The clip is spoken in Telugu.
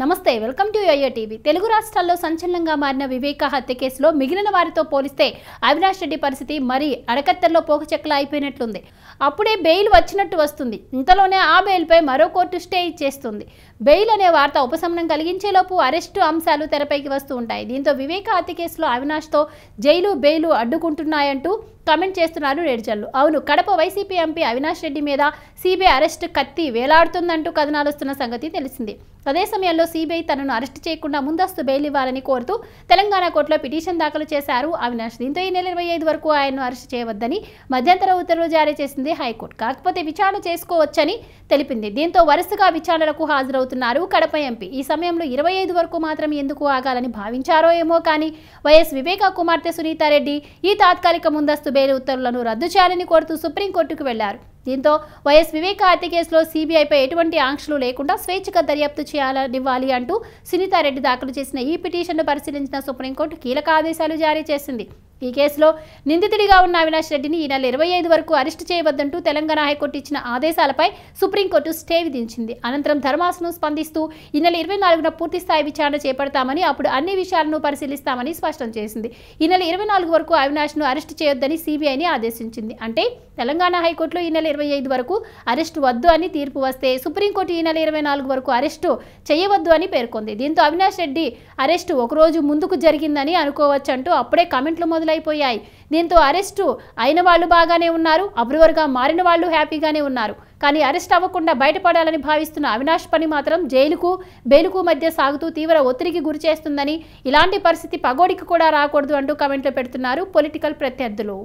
నమస్తే welcome to YOYO TV Telugu రాష్ట్రాల్లో సంచలనంగా మారిన వివేక హత్య కేసులో మిగిలిన వారితో పోలిస్తే అవినాష్ రెడ్డి పరిస్థితి మరీ అడకత్తెరలో పోకచెక్కలు అయిపోయినట్లుంది అప్పుడే బెయిల్ వచ్చినట్టు వస్తుంది ఇంతలోనే ఆ బెయిల్పై మరో కోర్టు స్టే ఇచ్చేస్తుంది బెయిల్ అనే వార్త ఉపశమనం కలిగించేలోపు అరెస్టు అంశాలు తెరపైకి వస్తూ ఉంటాయి దీంతో వివేక హత్య కేసులో అవినాష్తో జైలు బెయిలు అడ్డుకుంటున్నాయంటూ కమెంట్ చేస్తున్నారు రేడిచల్లు అవును కడప వైసీపీ ఎంపీ అవినాష్ రెడ్డి మీద సీబీఐ అరెస్ట్ కత్తి వేలాడుతుందంటూ కథనాలు వస్తున్న సంగతి తెలిసింది అదే సమయంలో సీబీఐ తనను అరెస్ట్ చేయకుండా ముందస్తు బెయిల్ ఇవ్వాలని కోరుతూ తెలంగాణ కోర్టులో పిటిషన్ దాఖలు చేశారు అవినాష్ దీంతో ఈ నెల ఇరవై ఐదు వరకు ఆయన్ను అరెస్ట్ చేయవద్దని మధ్యంతర ఉత్తర్వులు జారీ చేసింది హైకోర్టు కాకపోతే విచారణ చేసుకోవచ్చని తెలిపింది దీంతో వరుసగా విచారణలకు హాజరవుతున్నారు కడప ఎంపీ ఈ సమయంలో ఇరవై ఐదు వరకు మాత్రం ఎందుకు ఆగాలని భావించారో ఏమో కానీ వైఎస్ వివేకా కుమార్తె సునీతారెడ్డి ఈ తాత్కాలిక ముందస్తు ముందస్తు బెయిల్ ఉత్తర్వులను రద్దు చేయాలని కోరుతూ సుప్రీంకోర్టుకు వెళ్లారు దీంతో వైఎస్ వివేక హత్య కేసులో సీబీఐపై ఎటువంటి ఆంక్షలు లేకుండా స్వేచ్ఛగా దర్యాప్తు చేయాలనివ్వాలి అంటూ సునీతారెడ్డి దాఖలు చేసిన ఈ పిటిషన్ను పరిశీలించిన సుప్రీంకోర్టు కీలక ఆదేశాలు జారీ చేసింది ఈ కేసులో నిందితుడిగా ఉన్న అవినాష్ రెడ్డిని ఈ నెల ఇరవై ఐదు వరకు అరెస్టు చేయవద్దంటూ తెలంగాణ హైకోర్టు ఇచ్చిన ఆదేశాలపై సుప్రీంకోర్టు స్టే విధించింది అనంతరం ధర్మాసనం స్పందిస్తూ ఈ నెల ఇరవై నాలుగున పూర్తిస్థాయి విచారణ చేపడతామని అప్పుడు అన్ని విషయాలను పరిశీలిస్తామని స్పష్టం చేసింది ఈ నెల ఇరవై నాలుగు వరకు అవినాష్ను అరెస్టు చేయొద్దని సిబిఐని ఆదేశించింది అంటే తెలంగాణ హైకోర్టులో ఈ నెల ఇరవై ఐదు వరకు అరెస్టు వద్దు అని తీర్పు వస్తే సుప్రీంకోర్టు ఈ నెల ఇరవై నాలుగు వరకు అరెస్టు చేయవద్దు అని పేర్కొంది దీంతో అవినాష్ రెడ్డి అరెస్టు ఒకరోజు ముందుకు జరిగిందని అనుకోవచ్చంటూ అప్పుడే కమెంట్లు మొదలు మొదలైపోయాయి దీంతో అరెస్టు అయిన వాళ్ళు బాగానే ఉన్నారు అబ్రూవర్గా మారిన వాళ్ళు హ్యాపీగానే ఉన్నారు కానీ అరెస్ట్ అవ్వకుండా బయటపడాలని భావిస్తున్న అవినాష్ పని మాత్రం జైలుకు బెయిలుకు మధ్య సాగుతూ తీవ్ర ఒత్తిడికి గురిచేస్తుందని ఇలాంటి పరిస్థితి పగోడికి కూడా రాకూడదు అంటూ కమెంట్లు పెడుతున్నారు పొలిటికల్ ప్రత్యర్థులు